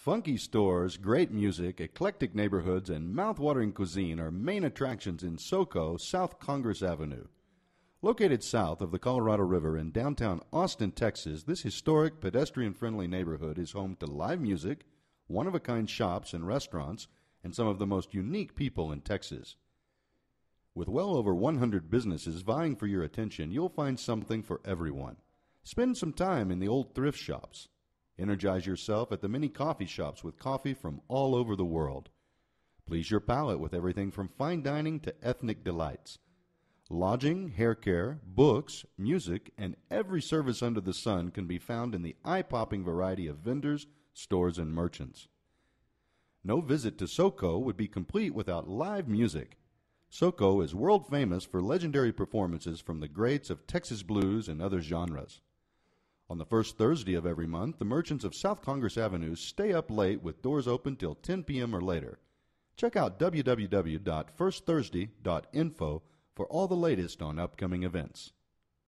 Funky stores, great music, eclectic neighborhoods, and mouthwatering cuisine are main attractions in SoCo, South Congress Avenue. Located south of the Colorado River in downtown Austin, Texas, this historic, pedestrian friendly neighborhood is home to live music, one of a kind shops and restaurants, and some of the most unique people in Texas. With well over 100 businesses vying for your attention, you'll find something for everyone. Spend some time in the old thrift shops. Energize yourself at the many coffee shops with coffee from all over the world. Please your palate with everything from fine dining to ethnic delights. Lodging, hair care, books, music, and every service under the sun can be found in the eye popping variety of vendors, stores, and merchants. No visit to SoCo would be complete without live music. SoCo is world famous for legendary performances from the greats of Texas blues and other genres. On the first Thursday of every month, the merchants of South Congress Avenue stay up late with doors open till 10 p.m. or later. Check out www.firstthursday.info for all the latest on upcoming events.